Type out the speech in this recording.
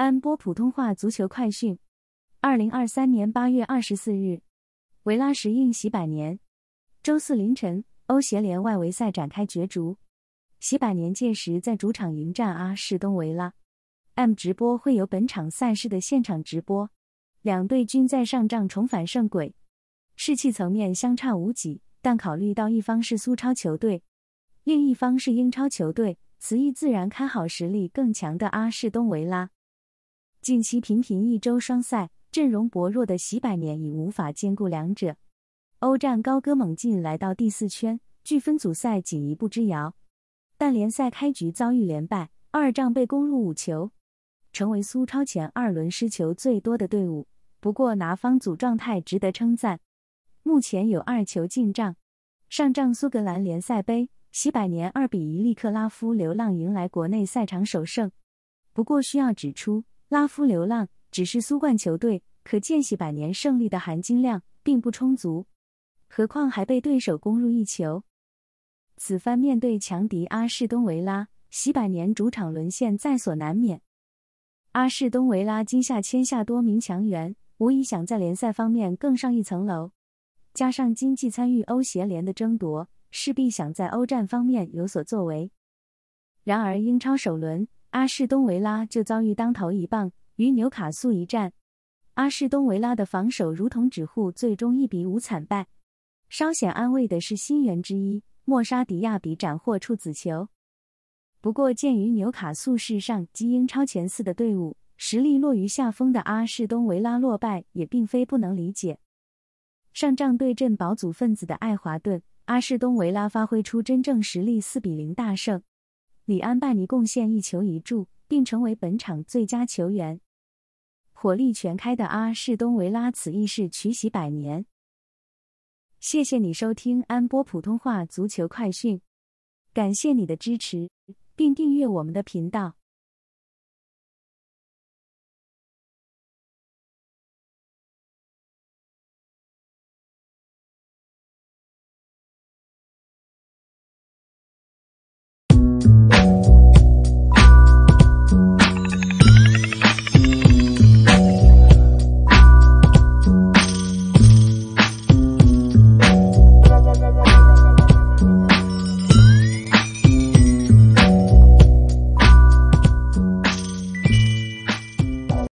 安播普通话足球快讯：二零二三年八月二十四日，维拉时应喜百年。周四凌晨，欧协联外围赛展开角逐，喜百年届时在主场迎战阿士东维拉。M 直播会有本场赛事的现场直播。两队均在上仗重返胜轨，士气层面相差无几，但考虑到一方是苏超球队，另一方是英超球队，词役自然看好实力更强的阿士东维拉。近期频频一周双赛，阵容薄弱的喜百年已无法兼顾两者。欧战高歌猛进，来到第四圈，距分组赛仅一步之遥。但联赛开局遭遇连败，二仗被攻入五球，成为苏超前二轮失球最多的队伍。不过，拿方组状态值得称赞，目前有二球进账。上仗苏格兰联赛杯，喜百年二比一力克拉夫流浪，迎来国内赛场首胜。不过，需要指出。拉夫流浪只是苏冠球队，可见西百年胜利的含金量并不充足，何况还被对手攻入一球。此番面对强敌阿士东维拉，西百年主场沦陷在所难免。阿士东维拉今夏签下多名强援，无疑想在联赛方面更上一层楼，加上经济参与欧协联的争夺，势必想在欧战方面有所作为。然而英超首轮。阿士东维拉就遭遇当头一棒，与纽卡素一战，阿士东维拉的防守如同纸糊，最终一比五惨败。稍显安慰的是，新援之一莫沙迪亚比斩获处子球。不过，鉴于纽卡素是上基英超前四的队伍，实力落于下风的阿士东维拉落败也并非不能理解。上仗对阵保组分子的爱华顿，阿士东维拉发挥出真正实力，四比零大胜。里安·拜尼贡献一球一助，并成为本场最佳球员。火力全开的阿士东维拉此役是取喜百年。谢谢你收听安波普通话足球快讯，感谢你的支持，并订阅我们的频道。